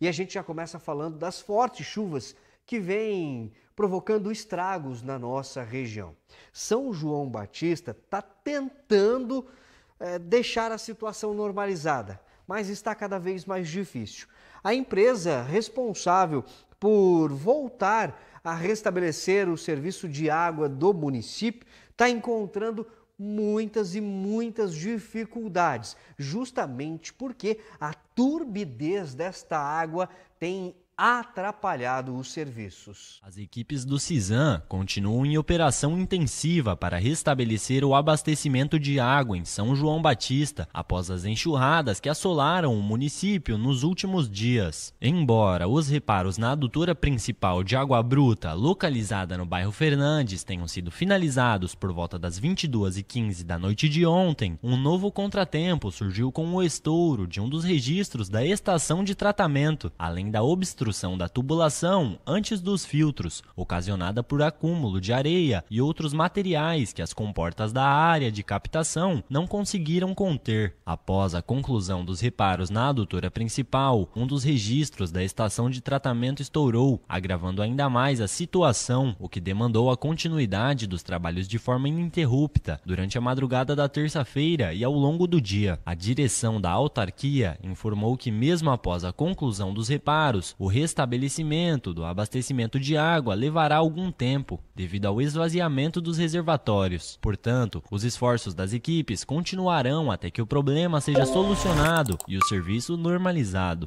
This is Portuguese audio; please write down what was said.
E a gente já começa falando das fortes chuvas que vêm provocando estragos na nossa região. São João Batista está tentando é, deixar a situação normalizada, mas está cada vez mais difícil. A empresa responsável por voltar a restabelecer o serviço de água do município está encontrando muitas e muitas dificuldades, justamente porque a turbidez desta água tem atrapalhado os serviços. As equipes do CISAM continuam em operação intensiva para restabelecer o abastecimento de água em São João Batista após as enxurradas que assolaram o município nos últimos dias. Embora os reparos na adutora principal de água bruta, localizada no bairro Fernandes, tenham sido finalizados por volta das 22h15 da noite de ontem, um novo contratempo surgiu com o estouro de um dos registros da estação de tratamento, além da obstrução obstrução da tubulação antes dos filtros, ocasionada por acúmulo de areia e outros materiais que as comportas da área de captação não conseguiram conter. Após a conclusão dos reparos na adutora principal, um dos registros da estação de tratamento estourou, agravando ainda mais a situação, o que demandou a continuidade dos trabalhos de forma ininterrupta durante a madrugada da terça-feira e ao longo do dia. A direção da autarquia informou que, mesmo após a conclusão dos reparos, o restabelecimento do abastecimento de água levará algum tempo, devido ao esvaziamento dos reservatórios. Portanto, os esforços das equipes continuarão até que o problema seja solucionado e o serviço normalizado.